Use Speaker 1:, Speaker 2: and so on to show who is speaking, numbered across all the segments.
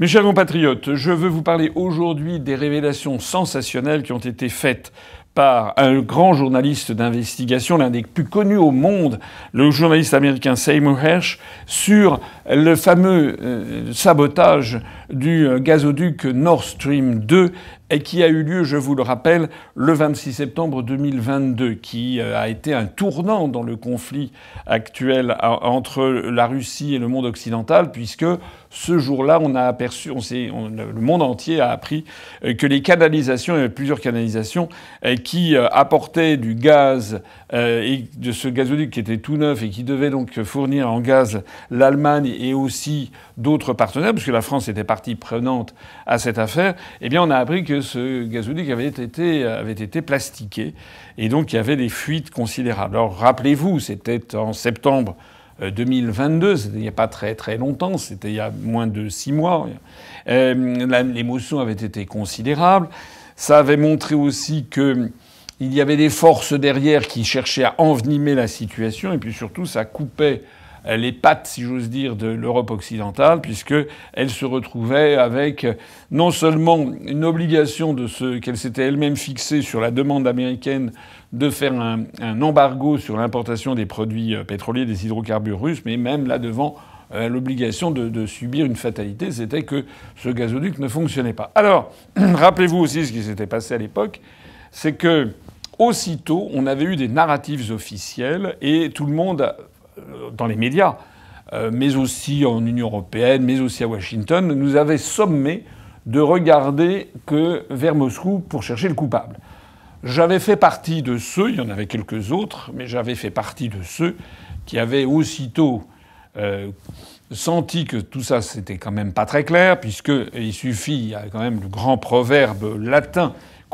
Speaker 1: Mes chers compatriotes, je veux vous parler aujourd'hui des révélations sensationnelles qui ont été faites par un grand journaliste d'investigation, l'un des plus connus au monde, le journaliste américain Seymour Hersh, sur le fameux euh, sabotage du euh, gazoduc Nord Stream 2 et qui a eu lieu, je vous le rappelle, le 26 septembre 2022, qui euh, a été un tournant dans le conflit actuel entre la Russie et le monde occidental, puisque ce jour-là, on a aperçu, le monde entier a appris euh, que les canalisations, il plusieurs canalisations euh, qui euh, apportaient du gaz et de ce gazoduc qui était tout neuf et qui devait donc fournir en gaz l'Allemagne et aussi d'autres partenaires, puisque la France était partie prenante à cette affaire. Eh bien, on a appris que ce gazoduc avait été, avait été plastiqué et donc il y avait des fuites considérables. Alors rappelez-vous, c'était en septembre 2022, euh, c'était il n'y a pas très très longtemps, c'était il y a moins de six mois. Euh, l'émotion avait été considérable. Ça avait montré aussi que il y avait des forces derrière qui cherchaient à envenimer la situation, et puis surtout ça coupait les pattes, si j'ose dire, de l'Europe occidentale, puisqu'elle se retrouvait avec euh, non seulement une obligation de ce qu'elle s'était elle-même fixée sur la demande américaine de faire un, embargo sur l'importation des produits euh, pétroliers, des hydrocarbures russes, mais même là devant euh, l'obligation de, subir une fatalité, c'était que ce gazoduc ne fonctionnait pas. Alors, rappelez-vous aussi ce qui s'était passé à l'époque, c'est que aussitôt on avait eu des narratives officielles et tout le monde euh, dans les médias, euh, mais aussi en Union européenne, mais aussi à Washington, nous avait sommé de regarder que vers Moscou pour chercher le coupable. J'avais fait partie de ceux, il y en avait quelques autres, mais j'avais fait partie de ceux qui avaient aussitôt euh, senti que tout ça c'était quand même pas très clair, puisqu'il suffit, il y a quand même le grand proverbe latin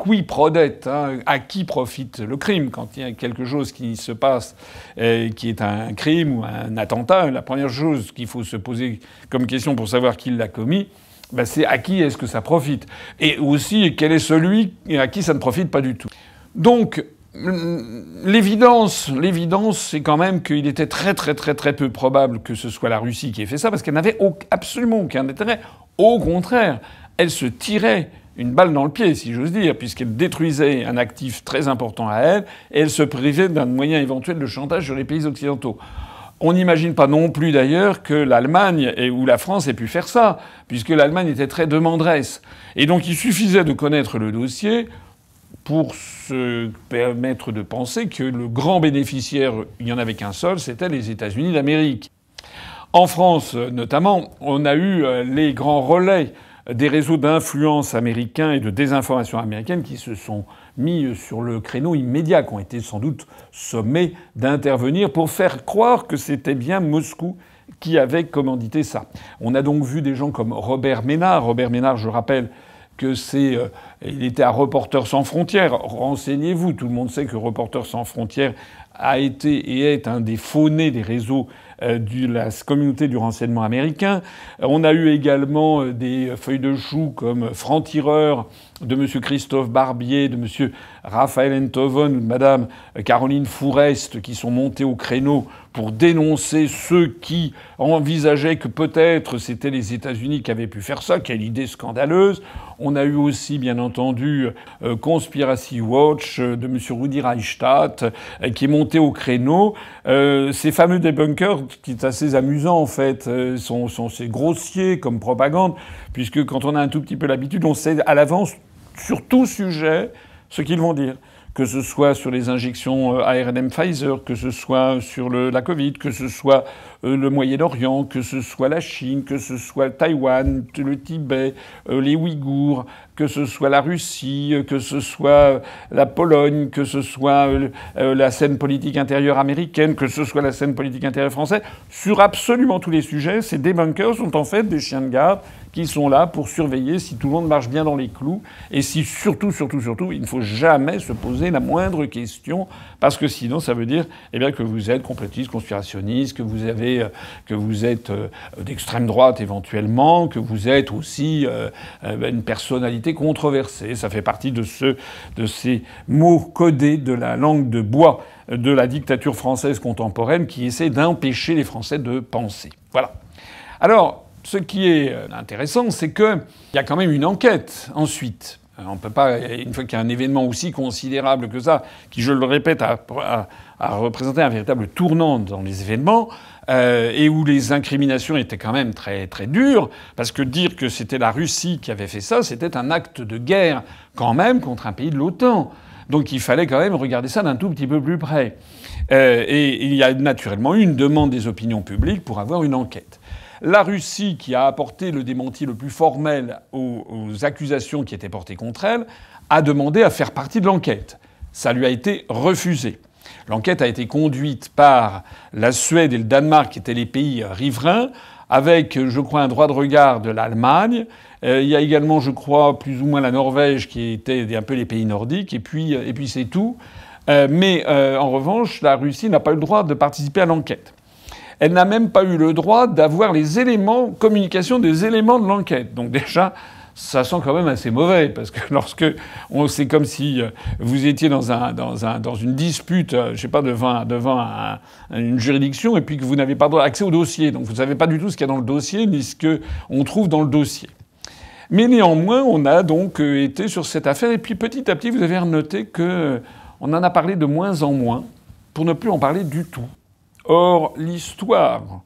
Speaker 1: qui prodette, hein, à qui profite le crime Quand il y a quelque chose qui se passe et euh, qui est un crime ou un attentat, la première chose qu'il faut se poser comme question pour savoir qui l'a commis, ben, c'est à qui est-ce que ça profite Et aussi, quel est celui à qui ça ne profite pas du tout Donc, mm, L'évidence, l'évidence, c'est quand même qu'il était très très très très peu probable que ce soit la Russie qui ait fait ça, parce qu'elle n'avait absolument aucun intérêt. Au contraire, elle se tirait une balle dans le pied, si j'ose dire, puisqu'elle détruisait un actif très important à elle, et elle se privait d'un moyen éventuel de chantage sur les pays occidentaux. On n'imagine pas non plus d'ailleurs que l'Allemagne ou la France ait pu faire ça, puisque l'Allemagne était très demandresse. Et donc il suffisait de connaître le dossier pour se permettre de penser que le grand bénéficiaire, il n'y en avait qu'un seul, c'était les États-Unis d'Amérique. En France notamment, on a eu euh, les grands relais des réseaux d'influence américains et de désinformation américaine qui se sont mis sur le créneau immédiat, qui ont été sans doute sommés d'intervenir pour faire croire que c'était bien Moscou qui avait commandité ça. On a donc vu des gens comme Robert Ménard. Robert Ménard, je rappelle que c'est... Euh, il était à Reporters sans frontières. Renseignez-vous, tout le monde sait que Reporters sans frontières a été et est un des faunés des réseaux euh, de la communauté du renseignement américain. Euh, on a eu également euh, des feuilles de choux comme Franc-Tireur, de M. Christophe Barbier, de M. Raphaël Entoven, de Mme Caroline Fourest qui sont montés au créneau pour dénoncer ceux qui envisageaient que peut-être c'était les États-Unis qui avaient pu faire ça. Quelle idée scandaleuse On a eu aussi, bien entendu, euh, Conspiracy Watch euh, de M. Rudi Reichstadt euh, qui est monté au créneau. ces fameux débunkers, qui est assez amusant en fait, sont, assez grossiers comme propagande, puisque quand on a un tout petit peu l'habitude, on sait à l'avance sur tout sujet ce qu'ils vont dire que ce soit sur les injections euh, ARNM Pfizer, que ce soit sur la Covid, que ce soit euh, le Moyen-Orient, que ce soit la Chine, que ce soit Taïwan, le Tibet, euh, les Ouïghours, que ce soit la Russie, que ce soit la Pologne, que ce soit la scène politique intérieure américaine, que ce soit la scène politique intérieure française, sur absolument tous les sujets, ces débunkers sont en fait des chiens de garde qui sont là pour surveiller si tout le monde marche bien dans les clous et si surtout, surtout, surtout, il ne faut jamais se poser la moindre question parce que sinon, ça veut dire eh bien, que vous êtes complotiste, conspirationniste, que vous, avez, euh, que vous êtes euh, d'extrême droite éventuellement, que vous êtes aussi euh, une personnalité controversée. Ça fait partie de, ce, de ces mots codés de la langue de bois de la dictature française contemporaine qui essaie d'empêcher les Français de penser. Voilà. Alors, ce qui est euh, intéressant, c'est qu'il y a quand même une enquête ensuite. Euh, on peut pas, une fois qu'il y a un événement aussi considérable que ça, qui, je le répète, a, représenté un véritable tournant dans les événements, euh, et où les incriminations étaient quand même très très dures, parce que dire que c'était la Russie qui avait fait ça, c'était un acte de guerre quand même contre un pays de l'OTAN. Donc il fallait quand même regarder ça d'un tout petit peu plus près. et il y a naturellement eu une demande des opinions publiques pour avoir une enquête. La Russie, qui a apporté le démenti le plus formel aux, accusations qui étaient portées contre elle, a demandé à faire partie de l'enquête. Ça lui a été refusé. L'enquête a été conduite par la Suède et le Danemark, qui étaient les pays riverains, avec, je crois, un droit de regard de l'Allemagne. Euh, il y a également, je crois, plus ou moins la Norvège, qui était un peu les pays nordiques. Et puis, euh, et puis c'est tout. Euh, mais en revanche, la Russie n'a pas eu le droit de participer à l'enquête. Elle n'a même pas eu le droit d'avoir les éléments, communication des éléments de l'enquête. Donc déjà, ça sent quand même assez mauvais parce que lorsque on c'est comme si euh, vous étiez dans un un dans une dispute, euh, je sais pas devant une juridiction et puis que vous n'avez pas accès au dossier, donc vous ne savez pas du tout ce qu'il y a dans le dossier ni ce que on trouve dans le dossier. Mais néanmoins, on a donc euh, été sur cette affaire et puis petit à petit, vous avez noté que on en a parlé de moins en moins pour ne plus en parler du tout. Or, l'histoire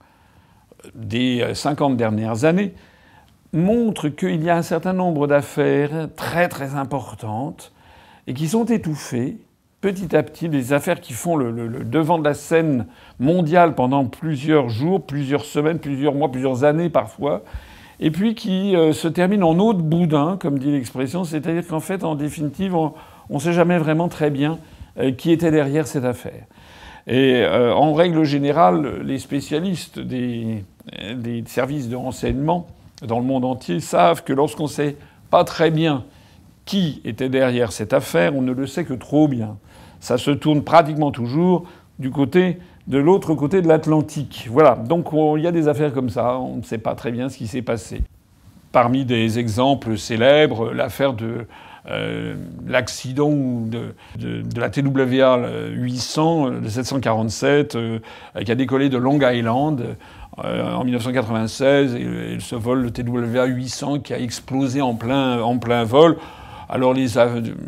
Speaker 1: des 50 dernières années montre qu'il y a un certain nombre d'affaires très très importantes et qui sont étouffées petit à petit, des affaires qui font le, devant de la scène mondiale pendant plusieurs jours, plusieurs semaines, plusieurs mois, plusieurs années parfois, et puis qui euh, se terminent en eau de boudin, comme dit l'expression, c'est-à-dire qu'en fait, en définitive, on ne sait jamais vraiment très bien euh, qui était derrière cette affaire. Et euh, en règle générale, les spécialistes des, services de renseignement dans le monde entier savent que lorsqu'on ne sait pas très bien qui était derrière cette affaire, on ne le sait que trop bien. Ça se tourne pratiquement toujours du côté de l'autre côté de l'Atlantique. Voilà. Donc il y a des affaires comme ça. On ne sait pas très bien ce qui s'est passé. Parmi des exemples célèbres, l'affaire de euh, l'accident de, la TWA 800, de 747, qui a décollé de Long Island euh, en 1996, et, ce vol, le TWA 800, qui a explosé en plein, en plein vol. Alors, les,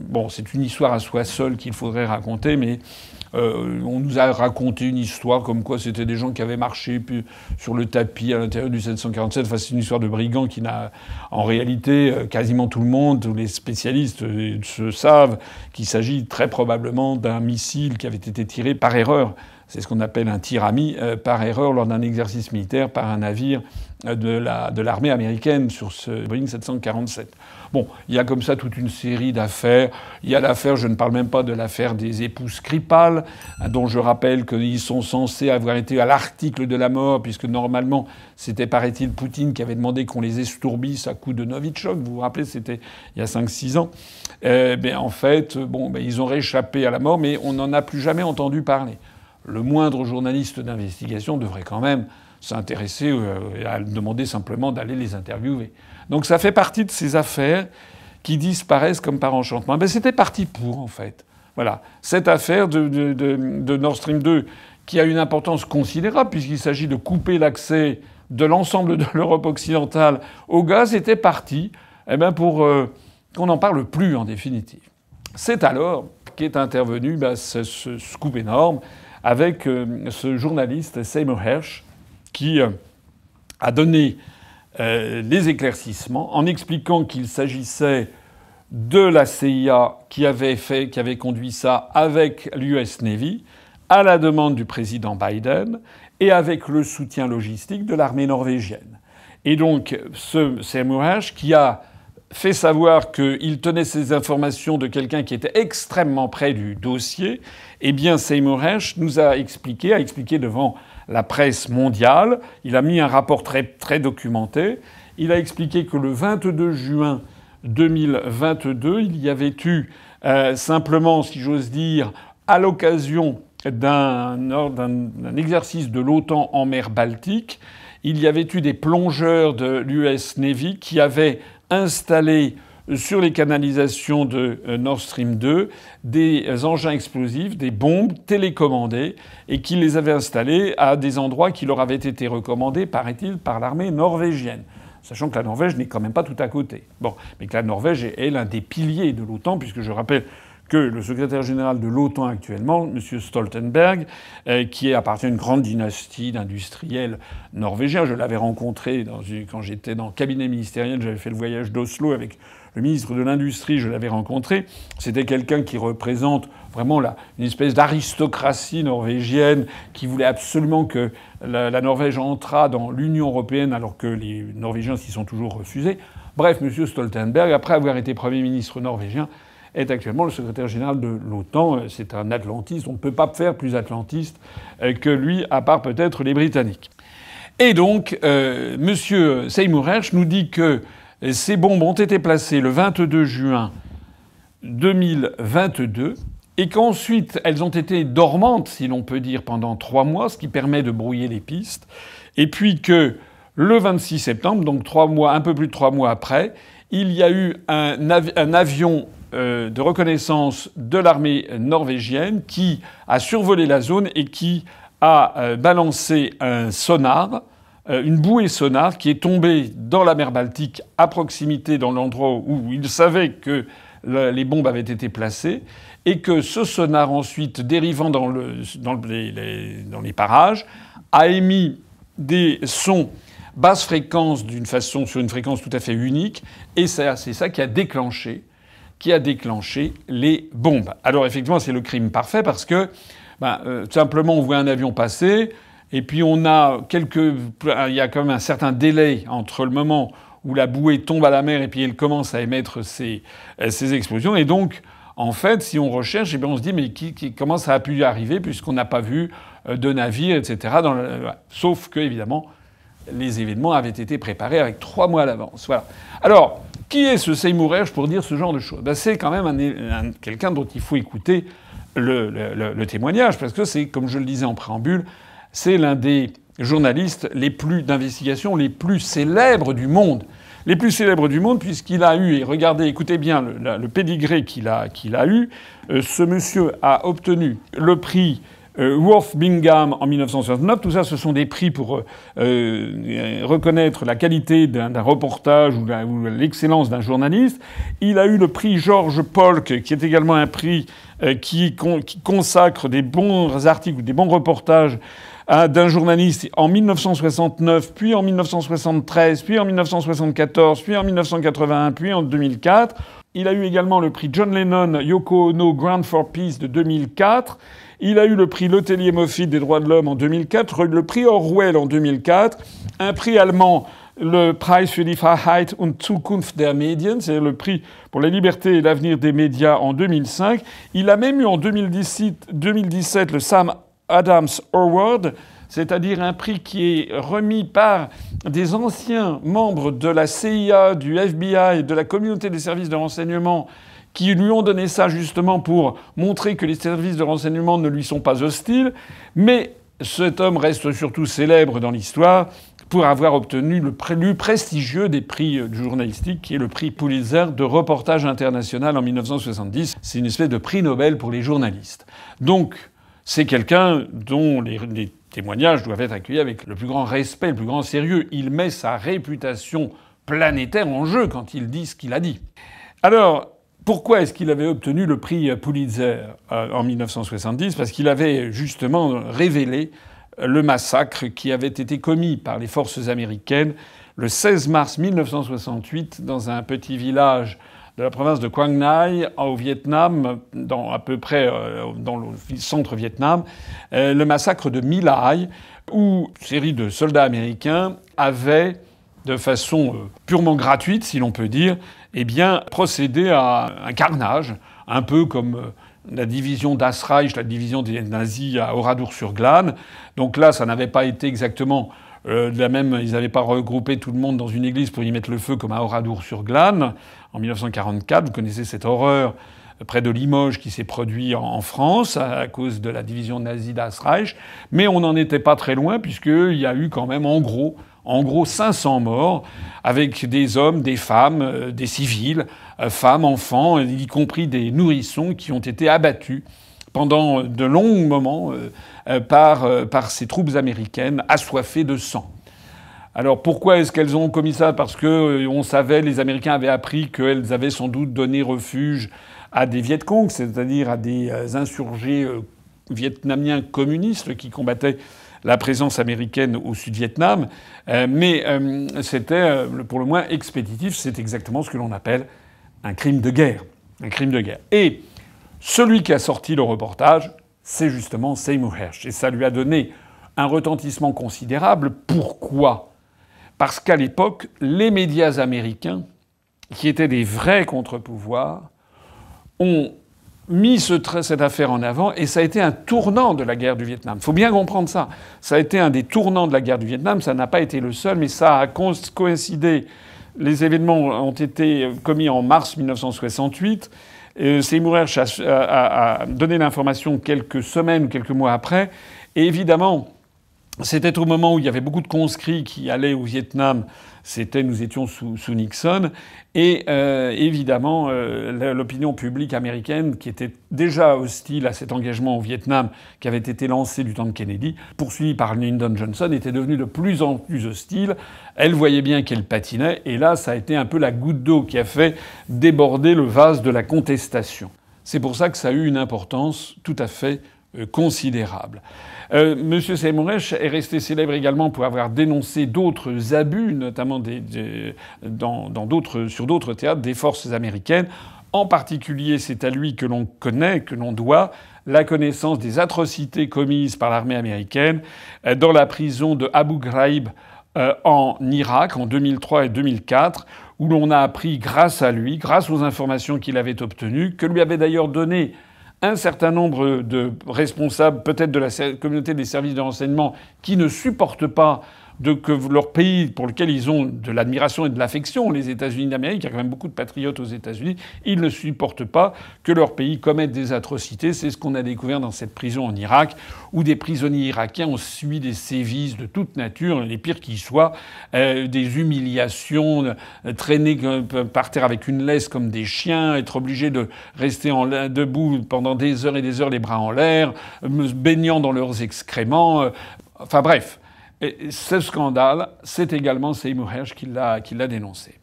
Speaker 1: bon, c'est une histoire à soi seule qu'il faudrait raconter, mais euh, on nous a raconté une histoire comme quoi c'était des gens qui avaient marché sur le tapis à l'intérieur du 747. Enfin, c'est une histoire de brigands qui n'a, en réalité, euh, quasiment tout le monde, tous les spécialistes euh, se savent qu'il s'agit très probablement d'un missile qui avait été tiré par erreur c'est ce qu'on appelle un tir euh, par erreur lors d'un exercice militaire par un navire euh, de l'armée américaine sur ce Boeing 747. Bon, il y a comme ça toute une série d'affaires. Il y a l'affaire, je ne parle même pas de l'affaire des épouses Skripal, euh, dont je rappelle qu'ils sont censés avoir été à l'article de la mort, puisque normalement, c'était, paraît-il, Poutine qui avait demandé qu'on les estourbisse à coups de Novichok. Vous vous rappelez, c'était il y a 5-6 ans. ben, en fait, bon, ben, ils ont réchappé à la mort, mais on n'en a plus jamais entendu parler le moindre journaliste d'investigation devrait quand même s'intéresser euh, à demander simplement d'aller les interviewer. Donc ça fait partie de ces affaires qui disparaissent comme par enchantement. Mais eh ben, c'était parti pour, en fait. Voilà. Cette affaire de, Nord Stream 2, qui a une importance considérable, puisqu'il s'agit de couper l'accès de l'ensemble de l'Europe occidentale au gaz, était parti eh ben, pour euh, qu'on n'en parle plus, en définitive. C'est alors qu'est intervenu bah, ce, ce scoop énorme avec euh, ce journaliste Seymour Hersh qui euh, a donné euh, les éclaircissements en expliquant qu'il s'agissait de la CIA qui avait fait, qui avait conduit ça avec l'US Navy, à la demande du président Biden et avec le soutien logistique de l'armée norvégienne. Et donc, Seymour Hersh, qui a fait savoir qu'il tenait ces informations de quelqu'un qui était extrêmement près du dossier eh bien, Seymour Hersh nous a expliqué, a expliqué devant la presse mondiale, il a mis un rapport très, documenté, il a expliqué que le 22 juin 2022, il y avait eu euh, simplement, si j'ose dire, à l'occasion d'un exercice de l'OTAN en mer Baltique, il y avait eu des plongeurs de l'US Navy qui avaient installé sur les canalisations de euh, Nord Stream 2 des engins explosifs, des bombes télécommandées, et qui les avait installées à des endroits qui leur avaient été recommandés, paraît-il, par l'armée norvégienne. Sachant que la Norvège n'est quand même pas tout à côté. Bon, mais que la Norvège est l'un des piliers de l'OTAN, puisque je rappelle que le secrétaire général de l'OTAN actuellement, M. Stoltenberg, euh, qui appartient à une grande dynastie d'industriels norvégiens, je l'avais rencontré dans une... quand j'étais dans le cabinet ministériel, j'avais fait le voyage d'Oslo avec le ministre de l'Industrie, je l'avais rencontré, c'était quelqu'un qui représente vraiment la, une espèce d'aristocratie norvégienne qui voulait absolument que la, Norvège entrât dans l'Union européenne alors que les Norvégiens s'y sont toujours refusés. Bref, M. Stoltenberg, après avoir été Premier ministre norvégien, est actuellement le secrétaire général de l'OTAN. C'est un atlantiste. On ne peut pas faire plus atlantiste euh, que lui, à part peut-être les Britanniques. Et donc, Monsieur M. Seymour Hersh nous dit que ces bombes ont été placées le 22 juin 2022 et qu'ensuite elles ont été dormantes, si l'on peut dire, pendant trois mois, ce qui permet de brouiller les pistes, et puis que le 26 septembre, donc trois mois, un peu plus de trois mois après, il y a eu un, avion euh, de reconnaissance de l'armée norvégienne qui a survolé la zone et qui a euh, balancé un sonar euh, une bouée sonar qui est tombée dans la mer Baltique à proximité dans l'endroit où il savait que les bombes avaient été placées et que ce sonar ensuite dérivant dans, les, parages a émis des sons basse fréquence d'une façon sur une fréquence tout à fait unique et c'est ça qui a déclenché qui a déclenché les bombes. Alors effectivement c'est le crime parfait parce que tout ben, euh, simplement on voit un avion passer, et puis on a quelques... Il y a quand même un certain délai entre le moment où la bouée tombe à la mer et puis elle commence à émettre ses, euh, explosions. Et donc, en fait, si on recherche, eh bien on se dit mais qui, qui comment ça a pu arriver puisqu'on n'a pas vu euh, de navire, etc. Euh, sauf que, évidemment, les événements avaient été préparés avec trois mois à l'avance. Voilà. Alors, qui est ce Seymour pour dire ce genre de choses ben, C'est quand même un, quelqu'un dont il faut écouter le témoignage, parce que c'est, comme je le disais en préambule, c'est l'un des journalistes les plus d'investigation, les plus célèbres du monde. Les plus célèbres du monde, puisqu'il a eu, et regardez, écoutez bien le, pédigré qu'il a, qu'il a eu, euh, ce monsieur a obtenu le prix euh, wolf Bingham en 1969. Tout ça, ce sont des prix pour euh, reconnaître la qualité d'un reportage ou, l'excellence d'un journaliste. Il a eu le prix George Polk, qui est également un prix qui, qui consacre des bons articles ou des bons reportages ah, d'un journaliste en 1969, puis en 1973, puis en 1974, puis en 1981, puis en 2004. Il a eu également le prix John Lennon Yoko Ono Grand for Peace de 2004. Il a eu le prix L'Hôtelier Moffitt des droits de l'homme en 2004, le prix Orwell en 2004, un prix allemand, le Preis für die Freiheit und Zukunft der Medien, c'est le prix pour la liberté et l'avenir des médias en 2005. Il a même eu en 2017, 2017 le Sam Adams Award, c'est-à-dire un prix qui est remis par des anciens membres de la CIA, du FBI, et de la communauté des services de renseignement qui lui ont donné ça justement pour montrer que les services de renseignement ne lui sont pas hostiles. Mais cet homme reste surtout célèbre dans l'histoire pour avoir obtenu le plus prestigieux des prix euh, journalistiques, qui est le prix Pulitzer de reportage international en 1970. C'est une espèce de prix Nobel pour les journalistes. Donc, c'est quelqu'un dont les, témoignages doivent être accueillis avec le plus grand respect, le plus grand sérieux. Il met sa réputation planétaire en jeu quand il dit ce qu'il a dit. Alors, pourquoi est-ce qu'il avait obtenu le prix Pulitzer euh, en 1970 Parce qu'il avait justement révélé le massacre qui avait été commis par les forces américaines le 16 mars 1968 dans un petit village de la province de Quang Nai au Vietnam, dans, à peu près euh, dans le centre Vietnam, euh, le massacre de My Lai, où une série de soldats américains avaient, de façon euh, purement gratuite, si l'on peut dire, eh bien, procédé à un carnage, un peu comme la division d'Asreich, la division des nazis à Oradour-sur-Glane. Donc là, ça n'avait pas été exactement euh, de la même, ils n'avaient pas regroupé tout le monde dans une église pour y mettre le feu comme à Oradour-sur-Glane en 1944. Vous connaissez cette horreur près de Limoges qui s'est produite en France à cause de la division nazie d'Asreich. Mais on n'en était pas très loin puisqu'il y a eu quand même en gros, en gros 500 morts avec des hommes, des femmes, euh, des civils, euh, femmes, enfants, y compris des nourrissons qui ont été abattus pendant de longs moments euh, euh, par, euh, par ces troupes américaines assoiffées de sang. Alors pourquoi est-ce qu'elles ont commis ça Parce que on savait, les Américains avaient appris qu'elles avaient sans doute donné refuge à des Vietcong, c'est-à-dire à des insurgés vietnamiens communistes qui combattaient la présence américaine au Sud-Vietnam. mais c'était pour le moins expéditif. C'est exactement ce que l'on appelle un crime de guerre. Un crime de guerre. Et celui qui a sorti le reportage, c'est justement Seymour Hersh. Et ça lui a donné un retentissement considérable. Pourquoi Parce qu'à l'époque, les médias américains, qui étaient des vrais contre-pouvoirs, ont mis ce cette affaire en avant et ça a été un tournant de la guerre du Vietnam. Il faut bien comprendre ça. Ça a été un des tournants de la guerre du Vietnam. Ça n'a pas été le seul, mais ça a coïncidé. Les événements ont été commis en mars 1968. Euh, Seymour a, a donné l'information quelques semaines ou quelques mois après. Et évidemment, c'était au moment où il y avait beaucoup de conscrits qui allaient au Vietnam c'était, nous étions sous, Nixon. Et euh, évidemment, euh, l'opinion publique américaine, qui était déjà hostile à cet engagement au Vietnam qui avait été lancé du temps de Kennedy, poursuivi par Lyndon Johnson, était devenue de plus en plus hostile. Elle voyait bien qu'elle patinait. Et là, ça a été un peu la goutte d'eau qui a fait déborder le vase de la contestation. C'est pour ça que ça a eu une importance tout à fait euh, considérable. Euh, Monsieur est resté célèbre également pour avoir dénoncé d'autres abus, notamment dans, d'autres, sur d'autres théâtres, des forces américaines. En particulier, c'est à lui que l'on connaît, que l'on doit la connaissance des atrocités commises par l'armée américaine euh, dans la prison de Abu Ghraib en Irak en 2003 et 2004, où l'on a appris grâce à lui, grâce aux informations qu'il avait obtenues, que lui avait d'ailleurs données un certain nombre de responsables, peut-être de la communauté des services de renseignement, qui ne supportent pas de que leur pays pour lequel ils ont de l'admiration et de l'affection, les États-Unis d'Amérique, il y a quand même beaucoup de patriotes aux États-Unis, ils ne supportent pas que leur pays commette des atrocités. C'est ce qu'on a découvert dans cette prison en Irak, où des prisonniers irakiens ont subi des sévices de toute nature, les pires qu'ils soient, euh, des humiliations, euh, traîner euh, par terre avec une laisse comme des chiens, être obligés de rester debout pendant des heures et des heures les bras en l'air, baignant dans leurs excréments. Enfin bref, et ce scandale, c'est également Seymour Hersh qui l'a dénoncé.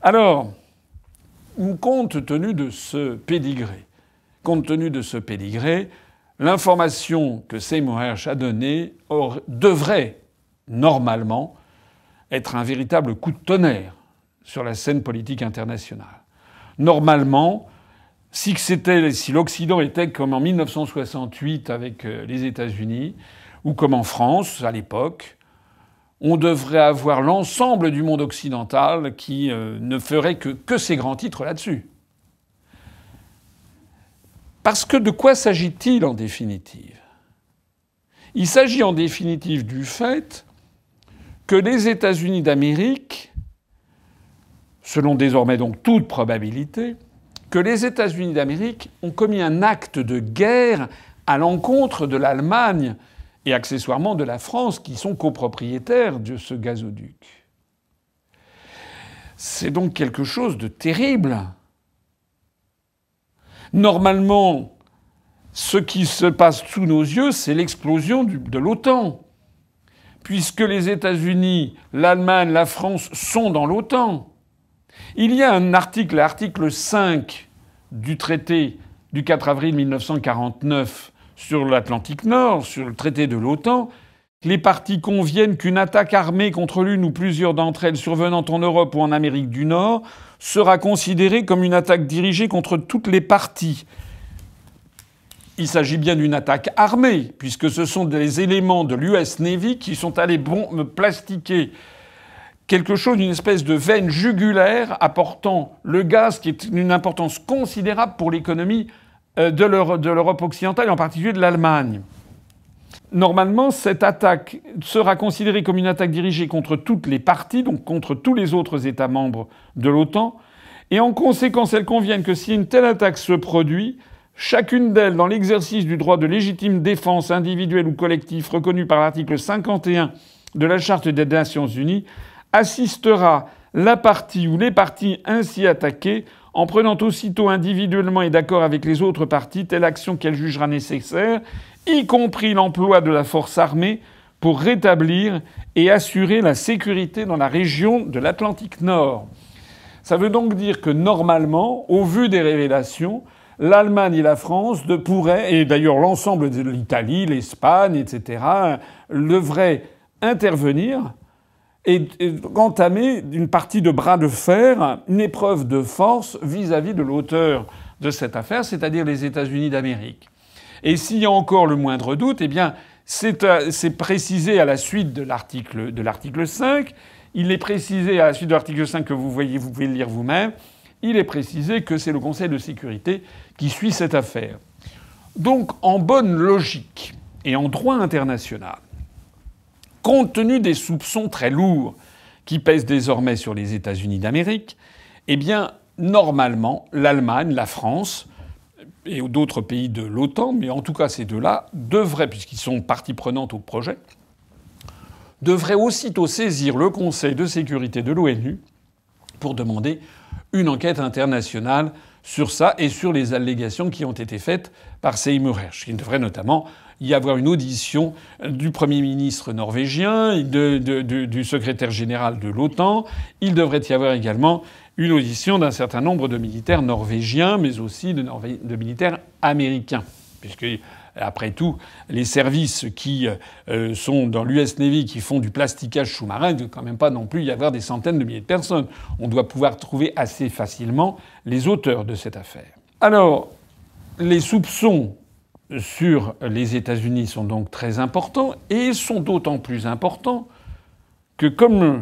Speaker 1: Alors, compte tenu de ce pédigré, compte tenu de ce l'information que Seymour Hersh a donnée devrait normalement être un véritable coup de tonnerre sur la scène politique internationale. Normalement, si, si l'Occident était comme en 1968 avec euh, les États-Unis, ou comme en France à l'époque, on devrait avoir l'ensemble du monde occidental qui euh, ne ferait que, que ces grands titres là-dessus. Parce que de quoi s'agit-il en définitive Il s'agit en définitive du fait que les États-Unis d'Amérique, selon désormais donc toute probabilité, que les États-Unis d'Amérique ont commis un acte de guerre à l'encontre de l'Allemagne et accessoirement de la France qui sont copropriétaires de ce gazoduc. C'est donc quelque chose de terrible. Normalement, ce qui se passe sous nos yeux, c'est l'explosion de l'OTAN. Puisque les États-Unis, l'Allemagne, la France sont dans l'OTAN. Il y a un article, l'article 5 du traité du 4 avril 1949, sur l'Atlantique Nord, sur le traité de l'OTAN, les parties conviennent qu'une attaque armée contre l'une ou plusieurs d'entre elles survenant en Europe ou en Amérique du Nord sera considérée comme une attaque dirigée contre toutes les parties. Il s'agit bien d'une attaque armée, puisque ce sont des éléments de l'US Navy qui sont allés plastiquer quelque chose, une espèce de veine jugulaire apportant le gaz qui est d'une importance considérable pour l'économie euh, de l'Europe occidentale, et en particulier de l'Allemagne. Normalement, cette attaque sera considérée comme une attaque dirigée contre toutes les parties, donc contre tous les autres États membres de l'OTAN. Et en conséquence, elles conviennent que si une telle attaque se produit, chacune d'elles, dans l'exercice du droit de légitime défense individuelle ou collective reconnu par l'article 51 de la Charte des Nations Unies, assistera la partie ou les parties ainsi attaquées en prenant aussitôt individuellement et d'accord avec les autres parties telle action qu'elle jugera nécessaire, y compris l'emploi de la force armée, pour rétablir et assurer la sécurité dans la région de l'Atlantique Nord. Ça veut donc dire que normalement, au vu des révélations, l'Allemagne et la France pourraient, et d'ailleurs l'ensemble de l'Italie, l'Espagne, etc., devraient intervenir et, entamer une partie de bras de fer, une épreuve de force vis-à-vis de l'auteur de cette affaire, c'est-à-dire les États-Unis d'Amérique. Et s'il y a encore le moindre doute, eh bien, c'est euh, précisé à la suite de l'article 5. Il est précisé à la suite de l'article 5 que vous voyez, vous pouvez le lire vous-même. Il est précisé que c'est le Conseil de sécurité qui suit cette affaire. Donc, en bonne logique et en droit international, compte tenu des soupçons très lourds qui pèsent désormais sur les États-Unis d'Amérique, eh bien, normalement, l'Allemagne, la France et d'autres pays de l'OTAN, mais en tout cas ces deux-là, devraient, puisqu'ils sont partie prenante au projet, devraient aussitôt saisir le Conseil de sécurité de l'ONU pour demander une enquête internationale sur ça et sur les allégations qui ont été faites par Seymour Hersh, qui devrait notamment y avoir une audition du Premier ministre norvégien, du, secrétaire général de l'OTAN. Il devrait y avoir également une audition d'un certain nombre de militaires norvégiens, mais aussi de, militaires américains, puisque après tout, les services qui euh, sont dans l'US Navy, qui font du plasticage sous-marin, ne doit quand même pas non plus y avoir des centaines de milliers de personnes. On doit pouvoir trouver assez facilement les auteurs de cette affaire. Alors, les soupçons sur les États-Unis sont donc très importants et sont d'autant plus importants que, comme euh,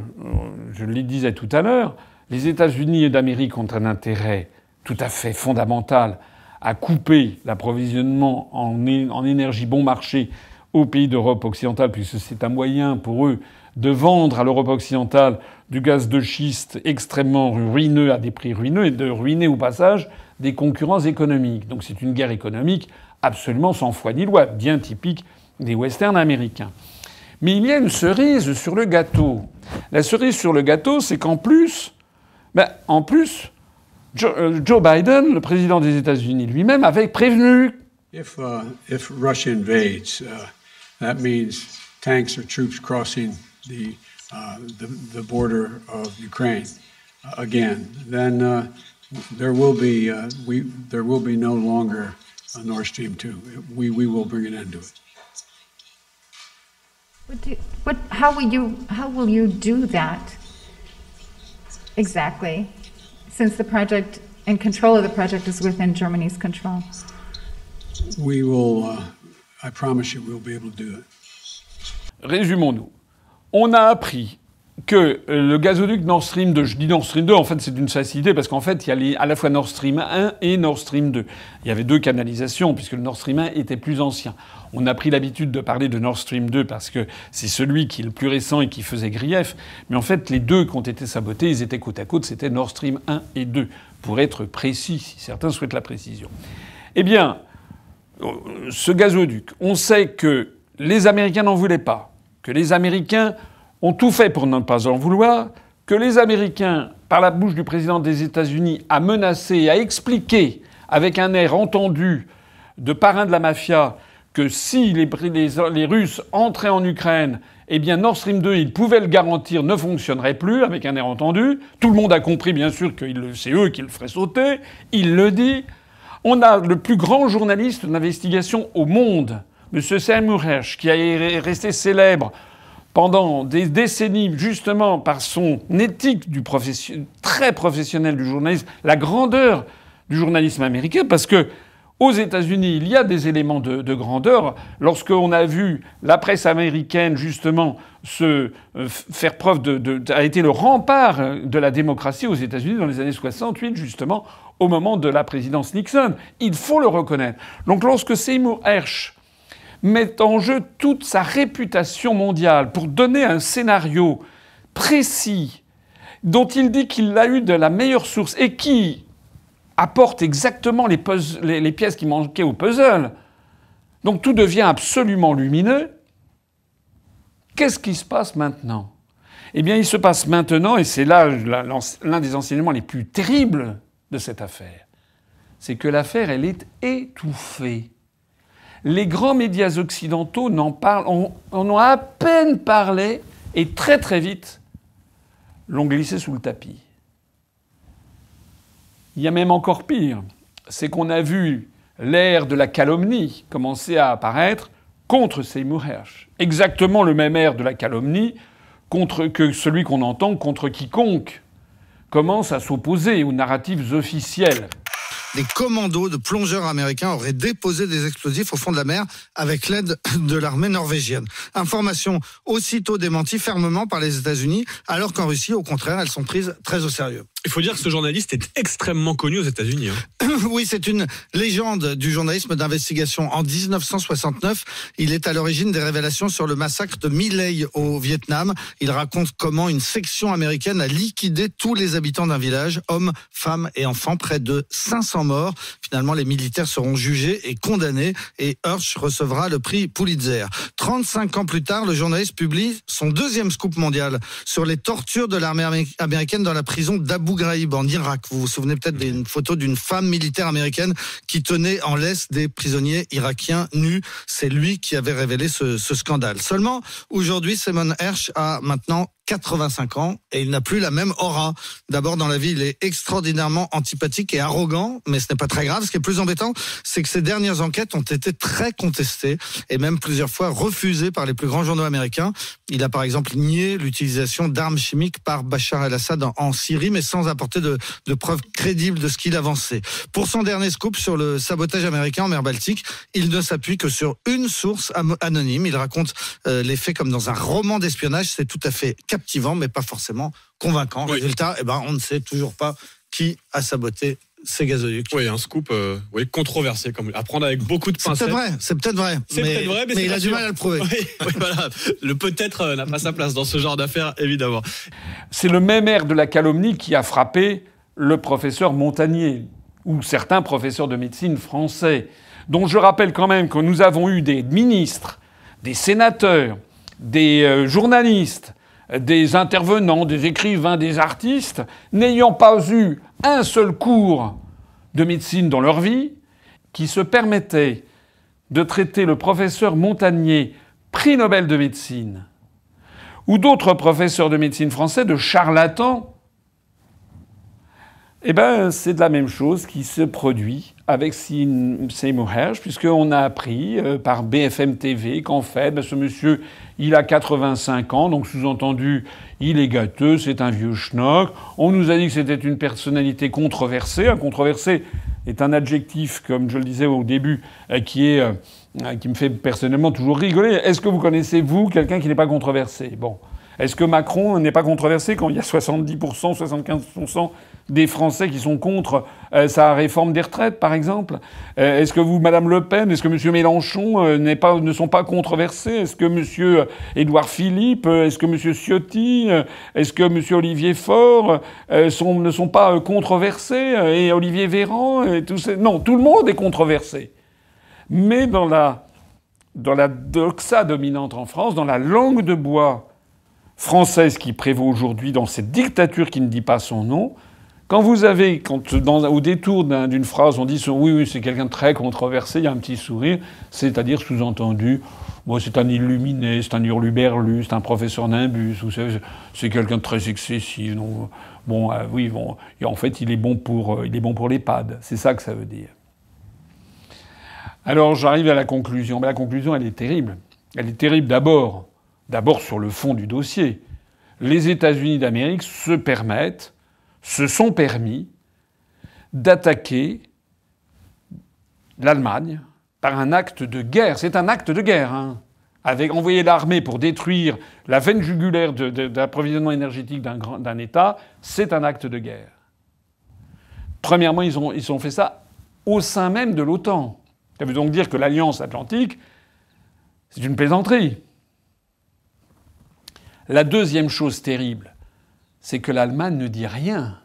Speaker 1: je le disais tout à l'heure, les États-Unis et d'Amérique ont un intérêt tout à fait fondamental à couper l'approvisionnement en, énergie bon marché aux pays d'Europe occidentale, puisque c'est un moyen pour eux de vendre à l'Europe occidentale du gaz de schiste extrêmement ruineux à des prix ruineux et de ruiner au passage des concurrents économiques. Donc c'est une guerre économique absolument sans foi ni loi, bien typique des westerns américains. Mais il y a une cerise sur le gâteau. La cerise sur le gâteau, c'est qu'en plus, ben, en plus, euh, Joe, Biden, le président des États-Unis lui-même, avait prévenu. If, uh, if Russia invades, uh, that means tanks or troops crossing the, uh, the, the border of Ukraine uh, again. Then uh, there will be uh, we there will be no longer on Nord Stream 2. We, we will bring an end to it.
Speaker 2: What what, how, will you, how will you do that exactly, since the project and control of the project is within Germany's control?
Speaker 1: We will, uh, I promise you, we'll be able to do it. Résumons-nous. On a appris que euh, le gazoduc Nord Stream 2, je dis Nord Stream 2, en fait c'est une idée, parce qu'en fait il y a à la fois Nord Stream 1 et Nord Stream 2. Il y avait deux canalisations puisque le Nord Stream 1 était plus ancien. On a pris l'habitude de parler de Nord Stream 2 parce que c'est celui qui est le plus récent et qui faisait grief. Mais en fait les deux qui ont été sabotés, ils étaient côte à côte, c'était Nord Stream 1 et 2, pour être précis si certains souhaitent la précision. Eh bien, euh, ce gazoduc, on sait que les Américains n'en voulaient pas, que les Américains ont tout fait pour ne pas en vouloir, que les Américains, par la bouche du président des États-Unis, a menacé et a expliqué avec un air entendu de parrain de la mafia que si les, Russes entraient en Ukraine, eh bien Nord Stream 2, ils pouvaient le garantir, ne fonctionnerait plus, avec un air entendu. Tout le monde a compris, bien sûr, que c'est eux qui le feraient sauter. Il le dit. On a le plus grand journaliste d'investigation au monde, M. Seymour Hersh, qui est resté célèbre pendant des décennies, justement par son éthique du très professionnelle du journalisme, la grandeur du journalisme américain, parce que aux États-Unis, il y a des éléments de, grandeur. Lorsqu'on a vu la presse américaine, justement, se euh, faire preuve de, de, a été le rempart de la démocratie aux États-Unis dans les années 68, justement, au moment de la présidence Nixon. Il faut le reconnaître. Donc lorsque Seymour Hersh met en jeu toute sa réputation mondiale pour donner un scénario précis dont il dit qu'il l'a eu de la meilleure source et qui apporte exactement les, pièces qui manquaient au puzzle. Donc tout devient absolument lumineux. Qu'est-ce qui se passe maintenant Eh bien, il se passe maintenant, et c'est là l'un des enseignements les plus terribles de cette affaire, c'est que l'affaire, elle est étouffée. Les grands médias occidentaux n'en parlent, on, en a à peine parlé et très très vite l'ont glissé sous le tapis. Il y a même encore pire, c'est qu'on a vu l'ère de la calomnie commencer à apparaître contre Seymour Hersh. Exactement le même air de la calomnie contre que celui qu'on entend contre quiconque commence à s'opposer aux
Speaker 2: narratives officiels des commandos de plongeurs américains auraient déposé des explosifs au fond de la mer avec l'aide de l'armée norvégienne. Information aussitôt démentie fermement par les États-Unis, alors qu'en Russie, au contraire, elles sont prises très au sérieux. Il faut dire que ce journaliste est extrêmement connu aux États-Unis. Hein. oui, c'est une légende du journalisme d'investigation. En 1969, il est à l'origine des révélations sur le massacre de Milley au Vietnam. Il raconte comment une section américaine a liquidé tous les habitants d'un village, hommes, femmes et enfants, près de 500 morts. Finalement, les militaires seront jugés et condamnés et Hirsch recevra le prix Pulitzer. 35 ans plus tard, le journaliste publie son deuxième scoop mondial sur les tortures de l'armée américaine dans la prison d'Abu Irak. Vous vous souvenez peut-être d'une photo d'une femme militaire américaine qui tenait en laisse des prisonniers irakiens nus. C'est lui qui avait révélé ce, ce scandale. Seulement, aujourd'hui, Simon Hersh a maintenant 85 ans et il n'a plus la même aura. D'abord, dans la vie, il est extraordinairement antipathique et arrogant, mais ce n'est pas très grave. Ce qui est plus embêtant, c'est que ses dernières enquêtes ont été très contestées et même plusieurs fois refusées par les plus grands journaux américains. Il a par exemple nié l'utilisation d'armes chimiques par Bachar el-Assad en, Syrie, mais sans apporter de, preuves crédibles de ce qu'il avançait. Pour son dernier scoop sur le sabotage américain en mer Baltique, il ne s'appuie que sur une source anonyme. Il raconte euh, les faits comme dans un roman d'espionnage. C'est tout à fait captivant, mais pas forcément convaincant. Résultat, eh ben, on ne sait toujours pas qui a saboté ces gazoducs. Oui, un scoop euh, oui, controversé, comme à prendre avec beaucoup de pincettes. C'est vrai, c'est peut-être vrai. C'est peut-être vrai, mais, il a du mal à le prouver. Oui, voilà. Le peut-être euh, n'a pas sa place
Speaker 1: dans ce genre d'affaires, évidemment. C'est le même air de la calomnie qui a frappé le professeur Montagnier, ou certains professeurs de médecine français, dont je rappelle quand même que nous avons eu des ministres, des sénateurs, des euh, journalistes, des intervenants, des écrivains, des artistes, n'ayant pas eu un seul cours de médecine dans leur vie, qui se permettaient de traiter le professeur Montagnier, prix Nobel de médecine, ou d'autres professeurs de médecine français de charlatans, eh ben, c'est de la même chose qui se produit avec Seymour Hersh, puisqu'on a appris euh, par BFM TV qu'en fait, ben, ce monsieur il a 85 ans, donc sous-entendu, il est gâteux, c'est un vieux schnock. On nous a dit que c'était une personnalité controversée. Un controversé est un adjectif, comme je le disais au début, euh, qui est euh, qui me fait personnellement toujours rigoler. Est-ce que vous connaissez, vous, quelqu'un qui n'est pas controversé Bon. Est-ce que Macron n'est pas controversé quand il y a 70%, 75% des Français qui sont contre euh, sa réforme des retraites, par exemple euh, Est-ce que vous, Madame Le Pen, est-ce que Monsieur Mélenchon euh, pas, ne sont pas controversés Est-ce que Monsieur Édouard Philippe, est-ce que Monsieur Ciotti, est-ce que Monsieur Olivier Faure ne sont pas controversés Et Olivier Véran et tout Non, tout le monde est controversé. Mais dans la, dans la doxa dominante en France, dans la langue de bois française qui prévaut aujourd'hui, dans cette dictature qui ne dit pas son nom, quand vous avez, quand au détour d'une phrase, on dit oui, oui, c'est quelqu'un de très controversé, il y a un petit sourire, c'est-à-dire sous-entendu, c'est un illuminé, c'est un hurluberlu, c'est un professeur nimbus, ou c'est quelqu'un de très excessif. bon, euh, oui, bon, en fait, il est bon pour, euh, il est bon pour l'EHPAD. C'est ça que ça veut dire. Alors j'arrive à la conclusion. Mais la conclusion, elle est terrible. Elle est terrible d'abord, d'abord sur le fond du dossier. Les États-Unis d'Amérique se permettent se sont permis d'attaquer l'Allemagne par un acte de guerre. C'est un acte de guerre, hein. Avec envoyer l'armée pour détruire la veine jugulaire d'approvisionnement énergétique d'un État, c'est un acte de guerre. Premièrement, ils ont, ils ont fait ça au sein même de l'OTAN. Ça veut donc dire que l'Alliance atlantique, c'est une plaisanterie. La deuxième chose terrible, c'est que l'Allemagne ne dit rien.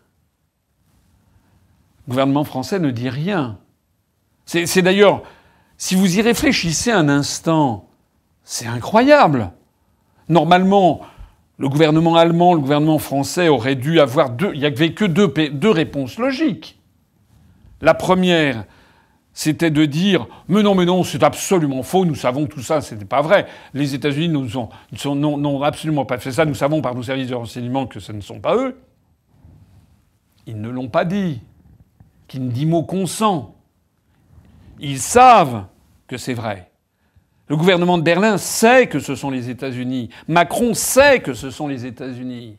Speaker 1: Le gouvernement français ne dit rien. C'est d'ailleurs, si vous y réfléchissez un instant, c'est incroyable. Normalement, le gouvernement allemand, le gouvernement français auraient dû avoir deux. Il n'y avait que deux, deux réponses logiques. La première, c'était de dire mais non mais non c'est absolument faux nous savons tout ça c'était pas vrai les États-Unis n'ont absolument pas fait ça nous savons par nos services de renseignement que ce ne sont pas eux ils ne l'ont pas dit qui ne dit mot consent ils savent que c'est vrai le gouvernement de Berlin sait que ce sont les États-Unis Macron sait que ce sont les États-Unis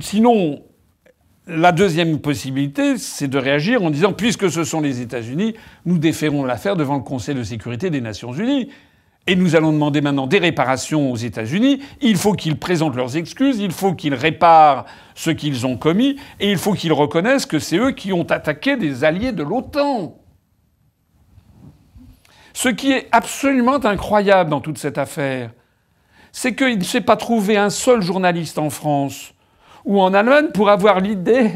Speaker 1: sinon la deuxième possibilité, c'est de réagir en disant puisque ce sont les États-Unis, nous déférons l'affaire devant le Conseil de sécurité des Nations Unies. Et nous allons demander maintenant des réparations aux États-Unis. Il faut qu'ils présentent leurs excuses, il faut qu'ils réparent ce qu'ils ont commis, et il faut qu'ils reconnaissent que c'est eux qui ont attaqué des alliés de l'OTAN. Ce qui est absolument incroyable dans toute cette affaire, c'est qu'il ne s'est pas trouvé un seul journaliste en France ou en Allemagne pour avoir l'idée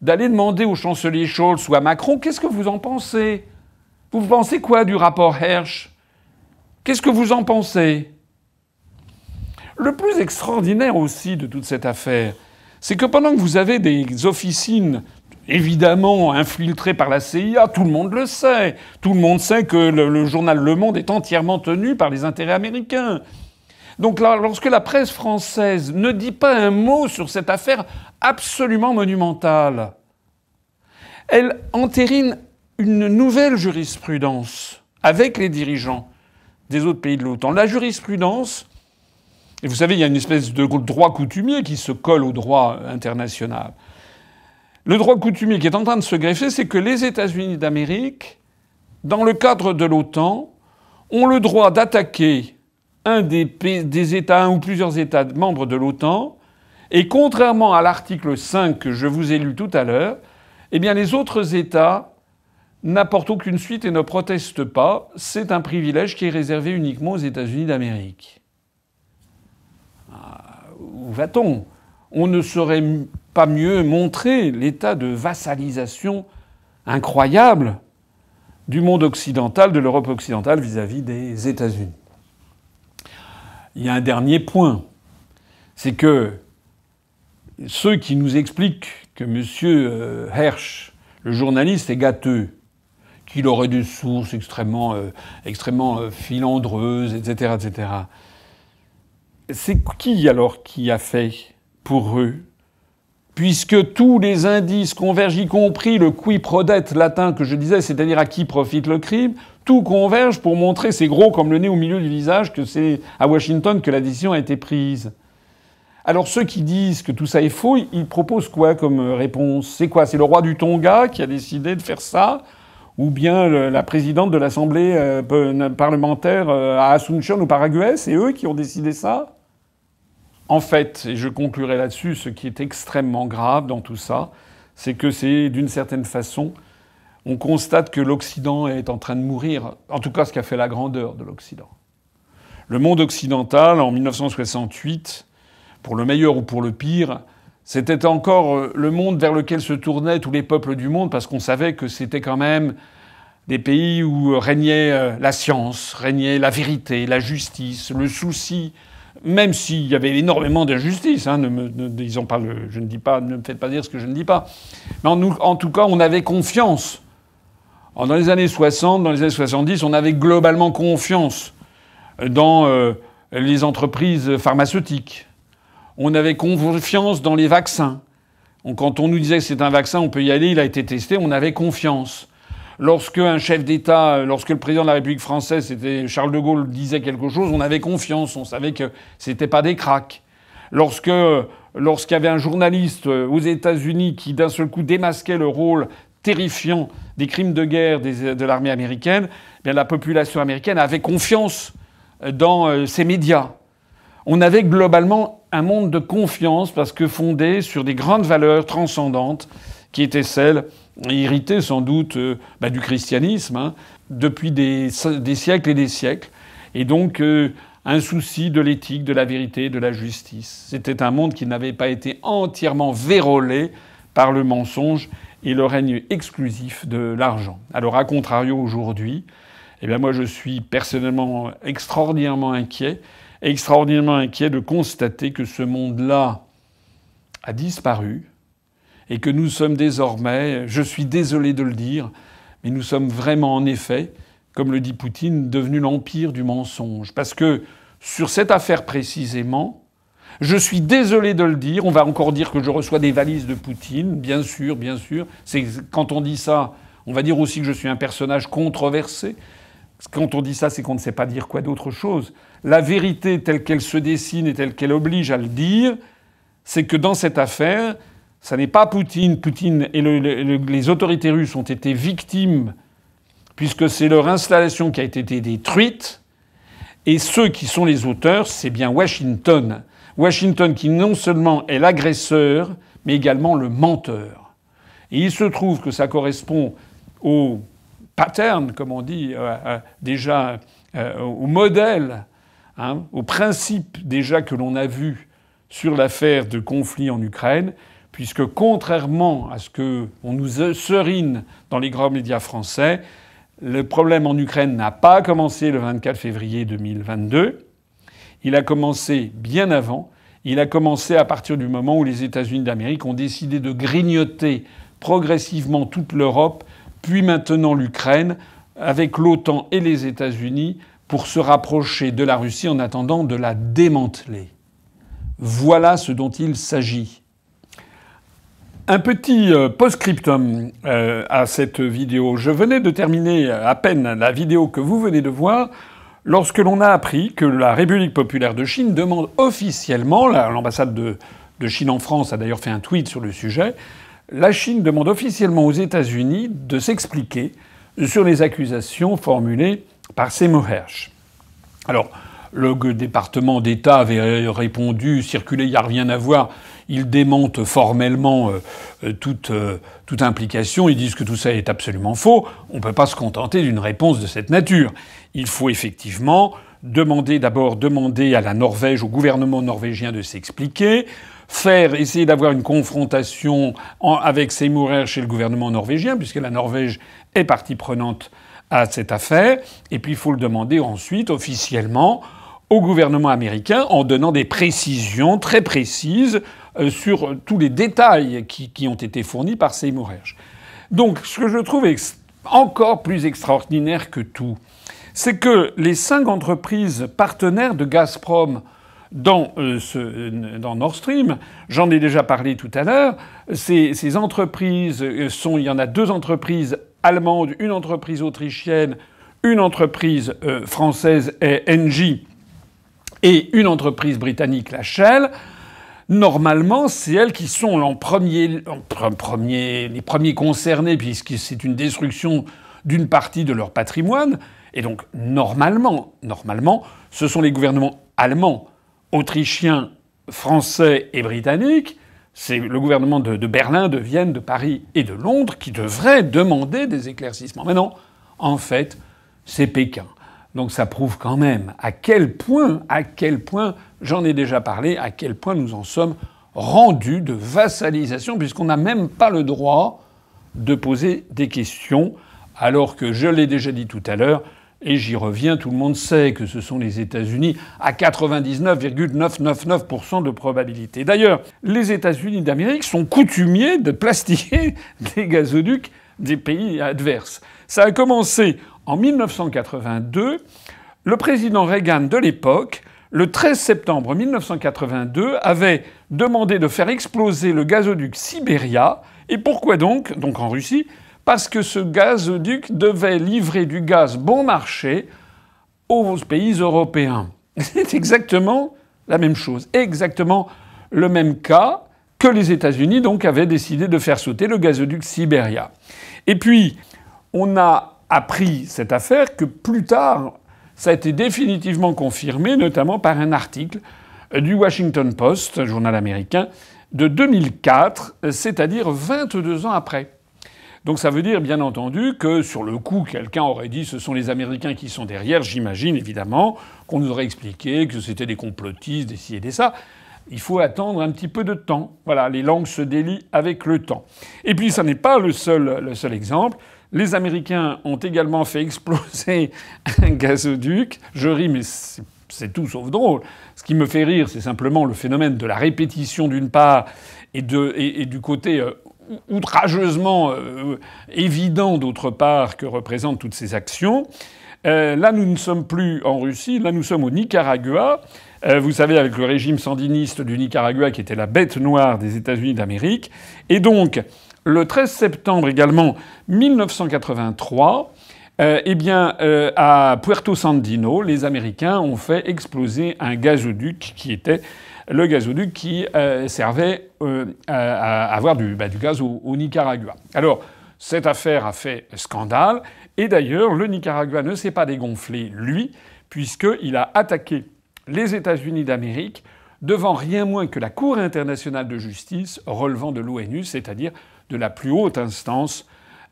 Speaker 1: d'aller demander au chancelier Scholz ou à Macron qu'est-ce que vous en pensez Vous pensez quoi du rapport Hirsch Qu'est-ce que vous en pensez Le plus extraordinaire aussi de toute cette affaire, c'est que pendant que vous avez des officines évidemment infiltrées par la CIA, tout le monde le sait, tout le monde sait que le, journal Le Monde est entièrement tenu par les intérêts américains. Donc lorsque la presse française ne dit pas un mot sur cette affaire absolument monumentale, elle entérine une nouvelle jurisprudence avec les dirigeants des autres pays de l'OTAN. La jurisprudence, et vous savez, il y a une espèce de droit coutumier qui se colle au droit international. Le droit coutumier qui est en train de se greffer, c'est que les États-Unis d'Amérique, dans le cadre de l'OTAN, ont le droit d'attaquer un des, des États, ou plusieurs États membres de l'OTAN, et contrairement à l'article 5 que je vous ai lu tout à l'heure, eh bien les autres États n'apportent aucune suite et ne protestent pas. C'est un privilège qui est réservé uniquement aux États-Unis d'Amérique. Ah, où va-t-on On ne saurait pas mieux montrer l'état de vassalisation incroyable du monde occidental, de l'Europe occidentale vis à -vis des États-Unis il y a un dernier point. C'est que ceux qui nous expliquent que M. Euh, Hersch, le journaliste, est gâteux, qu'il aurait des sources extrêmement, euh, euh, filandreuses, etc., etc. C'est qui alors qui a fait pour eux puisque tous les indices convergent, y compris le qui prodet latin que je disais, c'est-à-dire à qui profite le crime, tout converge pour montrer, c'est gros comme le nez au milieu du visage, que c'est à Washington que la décision a été prise. Alors ceux qui disent que tout ça est faux, ils proposent quoi comme euh, réponse C'est quoi C'est le roi du Tonga qui a décidé de faire ça ou bien la présidente de l'Assemblée euh, parlementaire euh, à Asunción ou Paraguay, c'est eux qui ont décidé ça en fait, et je conclurai là-dessus, ce qui est extrêmement grave dans tout ça, c'est que c'est d'une certaine façon, on constate que l'Occident est en train de mourir, en tout cas ce qui a fait la grandeur de l'Occident. Le monde occidental, en 1968, pour le meilleur ou pour le pire, c'était encore euh, le monde vers lequel se tournaient tous les peuples du monde, parce qu'on savait que c'était quand même des pays où euh, régnait euh, la science, régnait la vérité, la justice, le souci même s'il y avait énormément d'injustices, hein, ne je ne dis pas, ne me faites pas dire ce que je ne dis pas. Mais en, tout cas, on avait confiance. dans les années 60, dans les années 70, on avait globalement confiance dans euh, les entreprises pharmaceutiques. On avait confiance dans les vaccins. quand on nous disait que c'est un vaccin, on peut y aller, il a été testé, on avait confiance lorsque un chef d'État, euh, lorsque le président de la République française, c'était Charles de Gaulle, disait quelque chose, on avait confiance, on savait que c'était pas des cracks. Lorsque euh, lorsqu'il y avait un journaliste euh, aux États-Unis qui d'un seul coup démasquait le rôle terrifiant des crimes de guerre de l'armée américaine, eh bien la population américaine avait confiance dans ces médias. On avait globalement un monde de confiance parce que fondé sur des grandes valeurs transcendantes qui était celle, irritée sans doute euh, bah, du christianisme, hein, depuis des, siècles et des siècles. Et donc, euh, un souci de l'éthique, de la vérité, de la justice. C'était un monde qui n'avait pas été entièrement vérolé par le mensonge et le règne exclusif de l'argent. Alors, à contrario, aujourd'hui, eh bien, moi, je suis personnellement extraordinairement inquiet, extraordinairement inquiet de constater que ce monde-là a disparu, et que nous sommes désormais, je suis désolé de le dire, mais nous sommes vraiment en effet, comme le dit Poutine, devenus l'empire du mensonge. Parce que sur cette affaire précisément, je suis désolé de le dire, on va encore dire que je reçois des valises de Poutine, bien sûr, bien sûr. C'est quand on dit ça, on va dire aussi que je suis un personnage controversé. Quand on dit ça, c'est qu'on ne sait pas dire quoi d'autre chose. La vérité telle qu'elle se dessine et telle qu'elle oblige à le dire, c'est que dans cette affaire, ça n'est pas Poutine. Poutine et les autorités russes ont été victimes puisque c'est leur installation qui a été détruite. Et ceux qui sont les auteurs, c'est bien Washington. Washington qui non seulement est l'agresseur, mais également le menteur. Et il se trouve que ça correspond au pattern, comme on dit euh, euh, déjà, euh, au modèle, hein, au principe déjà que l'on a vu sur l'affaire de conflit en Ukraine, puisque contrairement à ce qu'on nous serine dans les grands médias français, le problème en Ukraine n'a pas commencé le 24 février 2022. Il a commencé bien avant. Il a commencé à partir du moment où les États-Unis d'Amérique ont décidé de grignoter progressivement toute l'Europe, puis maintenant l'Ukraine, avec l'OTAN et les États-Unis, pour se rapprocher de la Russie en attendant de la démanteler. Voilà ce dont il s'agit. Un petit euh, post-scriptum euh, à cette vidéo. Je venais de terminer euh, à peine la vidéo que vous venez de voir lorsque l'on a appris que la République populaire de Chine demande officiellement, l'ambassade de, Chine en France a d'ailleurs fait un tweet sur le sujet, la Chine demande officiellement aux États-Unis de s'expliquer sur les accusations formulées par Seymour Hersh. Alors, le département d'État avait répondu, circulé, il n'y a rien à voir ils démentent formellement euh, euh, toute, euh, toute implication. Ils disent que tout ça est absolument faux. On ne peut pas se contenter d'une réponse de cette nature. Il faut effectivement demander d'abord demander à la Norvège, au gouvernement norvégien de s'expliquer faire, essayer d'avoir une confrontation avec Seymour chez le gouvernement norvégien, puisque la Norvège est partie prenante à cette affaire. Et puis il faut le demander ensuite officiellement au gouvernement américain en donnant des précisions très précises euh, sur tous les détails qui, ont été fournis par Seymour Hersh. Donc, ce que je trouve encore plus extraordinaire que tout, c'est que les cinq entreprises partenaires de Gazprom dans, euh, euh, Nord Stream, j'en ai déjà parlé tout à l'heure, ces, entreprises sont, il y en a deux entreprises allemandes, une entreprise autrichienne, une entreprise française, NG, et une entreprise britannique, la Shell normalement, c'est elles qui sont en premier, premier, les premiers concernés, puisque c'est une destruction d'une partie de leur patrimoine. Et donc, normalement, normalement, ce sont les gouvernements allemands, autrichiens, français et britanniques, c'est le gouvernement de, de, Berlin, de Vienne, de Paris et de Londres qui devraient demander des éclaircissements. Mais non, en fait, c'est Pékin. Donc ça prouve quand même à quel point, à quel point, j'en ai déjà parlé, à quel point nous en sommes rendus de vassalisation, puisqu'on n'a même pas le droit de poser des questions, alors que je l'ai déjà dit tout à l'heure, et j'y reviens, tout le monde sait que ce sont les États-Unis à 99,999% de probabilité. D'ailleurs, les États-Unis d'Amérique sont coutumiers de plastiquer des gazoducs des pays adverses. Ça a commencé en 1982, le président Reagan de l'époque, le 13 septembre 1982, avait demandé de faire exploser le gazoduc Sibéria. Et pourquoi donc Donc en Russie, parce que ce gazoduc devait livrer du gaz bon marché aux pays européens. C'est exactement la même chose, exactement le même cas que les États-Unis donc avaient décidé de faire sauter le gazoduc Sibéria. Et puis on a a pris cette affaire que plus tard, ça a été définitivement confirmé, notamment par un article du Washington Post, journal américain, de 2004, c'est-à-dire 22 ans après. Donc ça veut dire, bien entendu, que sur le coup, quelqu'un aurait dit ce sont les Américains qui sont derrière, j'imagine évidemment, qu'on nous aurait expliqué que c'était des complotistes, des ci et des ça. Il faut attendre un petit peu de temps. Voilà, les langues se délient avec le temps. Et puis ça n'est pas le seul exemple. Les Américains ont également fait exploser un gazoduc. Je ris, mais c'est tout sauf drôle. Ce qui me fait rire, c'est simplement le phénomène de la répétition d'une part et, du côté euh, outrageusement euh, évident d'autre part que représentent toutes ces actions. Euh, là, nous ne sommes plus en Russie, là, nous sommes au Nicaragua. vous savez, avec le régime sandiniste du Nicaragua qui était la bête noire des États-Unis d'Amérique. Et donc, le 13 septembre également 1983, euh, eh bien, euh, à Puerto Sandino, les Américains ont fait exploser un gazoduc qui était le gazoduc qui euh, servait à, avoir bah, du, gaz au, au, Nicaragua. Alors, cette affaire a fait scandale, et d'ailleurs, le Nicaragua ne s'est pas dégonflé, lui, puisqu'il a attaqué les États-Unis d'Amérique devant rien moins que la Cour internationale de justice relevant de l'ONU, c'est-à-dire de la plus haute instance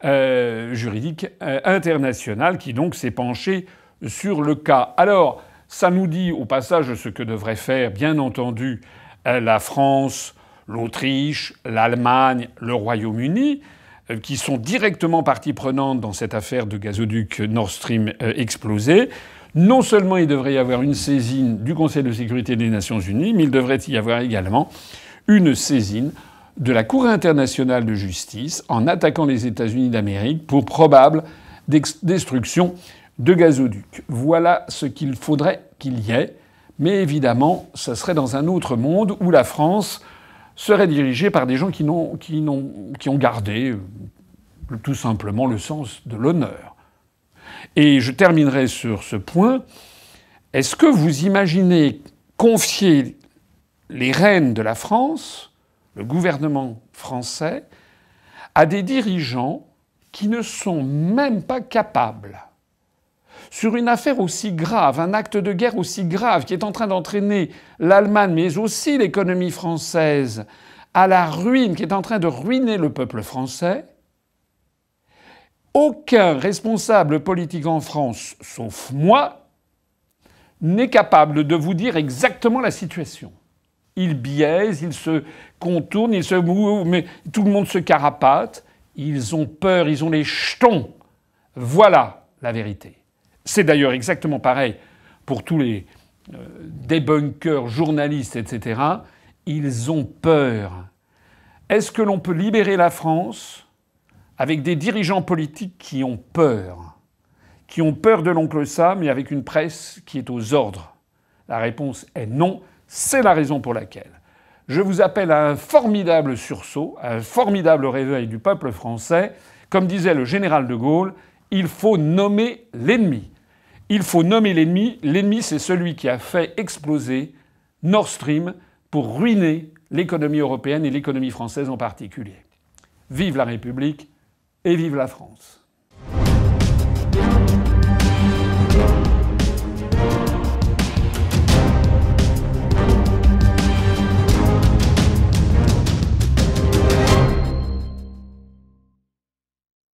Speaker 1: euh, juridique euh, internationale qui donc s'est penchée sur le cas. Alors, ça nous dit au passage ce que devrait faire, bien entendu, euh, la France, l'Autriche, l'Allemagne, le Royaume-Uni, qui sont directement partie prenante dans cette affaire de gazoduc Nord Stream explosé. Non seulement il devrait y avoir une saisine du Conseil de sécurité des Nations Unies, mais il devrait y avoir également une saisine de la Cour internationale de justice en attaquant les États-Unis d'Amérique pour probable destruction de gazoducs. Voilà ce qu'il faudrait qu'il y ait. Mais évidemment, ça serait dans un autre monde où la France serait dirigée par des gens qui, n'ont, qui, n'ont, qui ont gardé euh, tout simplement le sens de l'honneur. Et je terminerai sur ce point. Est-ce que vous imaginez confier les rênes de la France le gouvernement français a des dirigeants qui ne sont même pas capables, sur une affaire aussi grave, un acte de guerre aussi grave qui est en train d'entraîner l'Allemagne, mais aussi l'économie française, à la ruine, qui est en train de ruiner le peuple français, aucun responsable politique en France, sauf moi, n'est capable de vous dire exactement la situation. Ils biaisent. Ils se contournent. ils se mais tout le monde se carapate. Ils ont peur, ils ont les jetons. Voilà la vérité. C'est d'ailleurs exactement pareil pour tous les euh, débunkers, journalistes, etc. Ils ont peur. Est-ce que l'on peut libérer la France avec des dirigeants politiques qui ont peur Qui ont peur de l'oncle Sam et avec une presse qui est aux ordres La réponse est non. C'est la raison pour laquelle je vous appelle à un formidable sursaut, à un formidable réveil du peuple français. Comme disait le général de Gaulle, il faut nommer l'ennemi. Il faut nommer l'ennemi. L'ennemi, c'est celui qui a fait exploser Nord Stream pour ruiner l'économie européenne et l'économie française en particulier. Vive la République et vive la France.